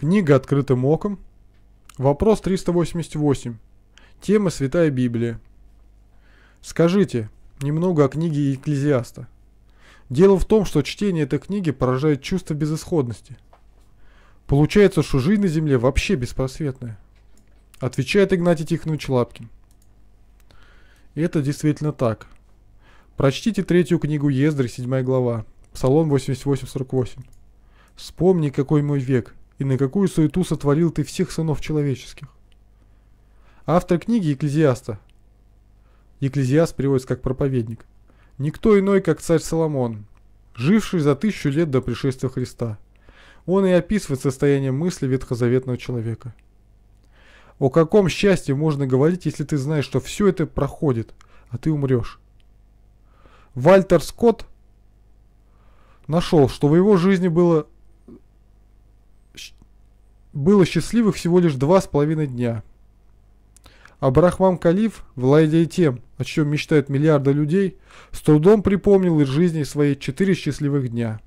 Книга «Открытым оком». Вопрос 388. Тема «Святая Библия». Скажите, немного о книге Екклезиаста. Дело в том, что чтение этой книги поражает чувство безысходности. Получается, что жизнь на Земле вообще беспросветная. Отвечает Игнатий Тихонович Лапкин. И это действительно так. Прочтите третью книгу Ездры, 7 глава, Псалом 88-48. «Вспомни, какой мой век, и на какую суету сотворил ты всех сынов человеческих. Автор книги Екклезиаста. Екклезиаст переводится как проповедник. Никто иной, как царь Соломон, живший за тысячу лет до пришествия Христа. Он и описывает состояние мысли ветхозаветного человека. О каком счастье можно говорить, если ты знаешь, что все это проходит, а ты умрешь? Вальтер Скотт нашел, что в его жизни было было счастливых всего лишь два с половиной дня. Абрахмам Калиф, владея тем, о чем мечтают миллиарды людей, с трудом припомнил из жизни свои четыре счастливых дня.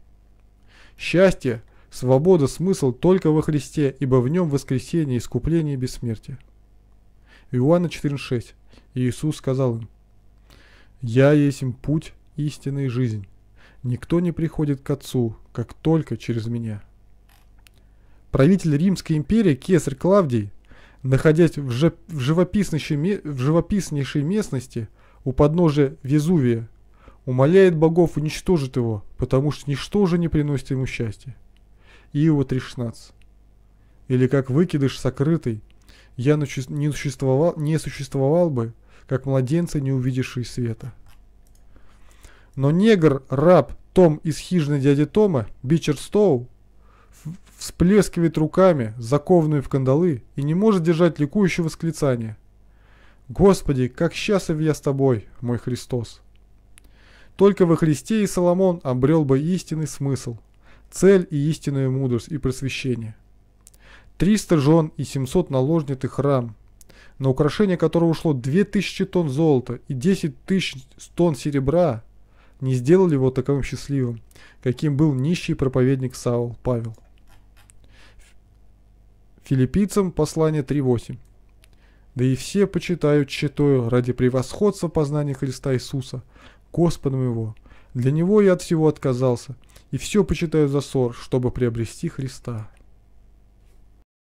Счастье, свобода, смысл только во Христе, ибо в нем воскресение, искупление и бессмертие. Иоанна 14,6 Иисус сказал им, «Я есть им путь, истина и жизнь. Никто не приходит к Отцу, как только через Меня». Правитель Римской империи Кесарь Клавдий, находясь в, же, в, живописнейшей, в живописнейшей местности у подножия Везувия, умоляет богов уничтожить его, потому что ничто же не приносит ему счастья. Иова 3.16 Или как выкидыш сокрытый, я не существовал, не существовал бы, как младенца, не увидевший света. Но негр, раб, Том из хижины дяди Тома, Бичер Стоу, всплескивает руками, закованные в кандалы, и не может держать ликующего восклицания. «Господи, как счастлив я с тобой, мой Христос!» Только во Христе и Соломон обрел бы истинный смысл, цель и истинную мудрость и просвещение. Триста жен и семьсот наложнит и храм, на украшение которого ушло две тысячи тонн золота и десять тысяч тонн серебра, не сделали его таковым счастливым, каким был нищий проповедник Саул Павел. Филиппийцам послание 3.8. «Да и все почитают читою ради превосходства познания Христа Иисуса, Господом Его. Для Него я от всего отказался, и все почитаю за ссор, чтобы приобрести Христа».